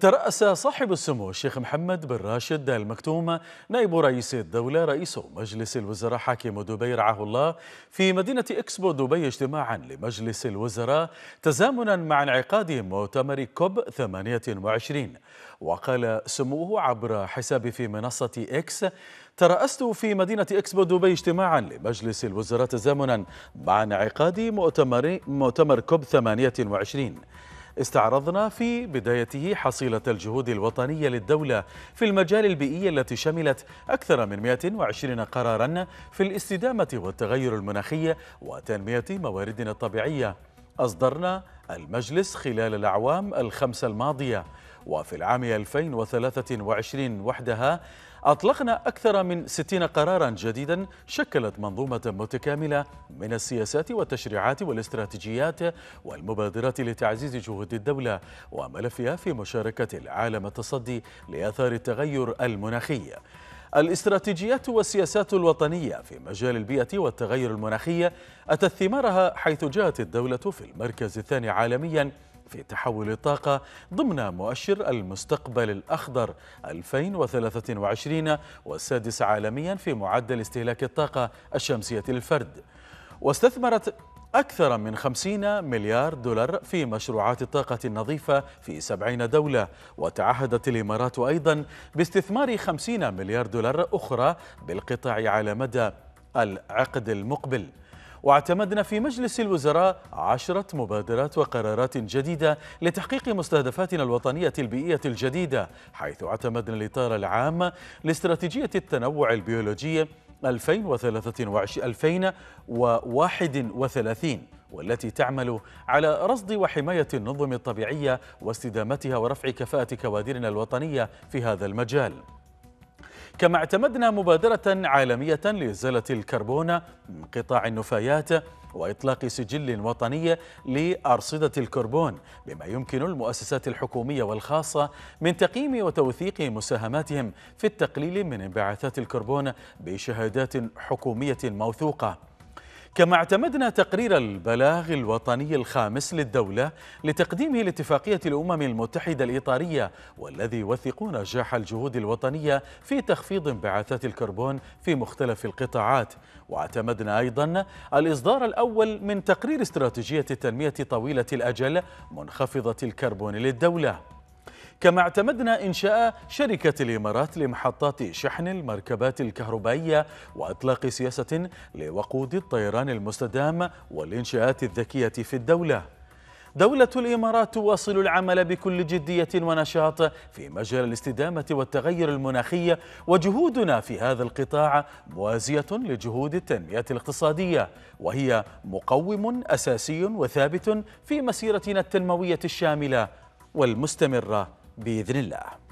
ترأس صاحب السمو الشيخ محمد بن راشد المكتوم نائب رئيس الدولة رئيس مجلس الوزراء حاكم دبي رعاه الله في مدينة إكسبو دبي اجتماعا لمجلس الوزراء تزامنا مع انعقاد مؤتمر كوب 28 وقال سموه عبر حساب في منصة إكس ترأست في مدينة إكسبو دبي اجتماعا لمجلس الوزراء تزامنا مع انعقاد مؤتمر مؤتمر كوب 28 استعرضنا في بدايته حصيلة الجهود الوطنية للدولة في المجال البيئي التي شملت أكثر من 120 قرارا في الاستدامة والتغير المناخي وتنمية مواردنا الطبيعية أصدرنا المجلس خلال الأعوام الخمسة الماضية وفي العام 2023 وحدها أطلقنا أكثر من 60 قرارا جديدا شكلت منظومة متكاملة من السياسات والتشريعات والاستراتيجيات والمبادرات لتعزيز جهود الدولة وملفها في مشاركة العالم التصدي لآثار التغير المناخي الاستراتيجيات والسياسات الوطنية في مجال البيئة والتغير المناخي أتت ثمارها حيث جاءت الدولة في المركز الثاني عالمياً في تحول الطاقة ضمن مؤشر المستقبل الأخضر 2023 والسادس عالميا في معدل استهلاك الطاقة الشمسية للفرد واستثمرت أكثر من 50 مليار دولار في مشروعات الطاقة النظيفة في 70 دولة وتعهدت الإمارات أيضا باستثمار 50 مليار دولار أخرى بالقطاع على مدى العقد المقبل واعتمدنا في مجلس الوزراء عشرة مبادرات وقرارات جديدة لتحقيق مستهدفاتنا الوطنية البيئية الجديدة حيث اعتمدنا الإطار العام لاستراتيجية التنوع البيولوجي 2031 والتي تعمل على رصد وحماية النظم الطبيعية واستدامتها ورفع كفاءة كوادرنا الوطنية في هذا المجال كما اعتمدنا مبادرة عالمية لإزالة الكربون من قطاع النفايات وإطلاق سجل وطني لأرصدة الكربون بما يمكن المؤسسات الحكومية والخاصة من تقييم وتوثيق مساهماتهم في التقليل من انبعاثات الكربون بشهادات حكومية موثوقة كما اعتمدنا تقرير البلاغ الوطني الخامس للدولة لتقديمه لاتفاقية الأمم المتحدة الإطارية والذي يوثق نجاح الجهود الوطنية في تخفيض انبعاثات الكربون في مختلف القطاعات واعتمدنا أيضا الإصدار الأول من تقرير استراتيجية التنمية طويلة الأجل منخفضة الكربون للدولة كما اعتمدنا إنشاء شركة الإمارات لمحطات شحن المركبات الكهربائية وإطلاق سياسة لوقود الطيران المستدام والإنشاءات الذكية في الدولة دولة الإمارات تواصل العمل بكل جدية ونشاط في مجال الاستدامة والتغير المناخي وجهودنا في هذا القطاع موازية لجهود التنمية الاقتصادية وهي مقوم أساسي وثابت في مسيرتنا التنموية الشاملة والمستمرة باذن الله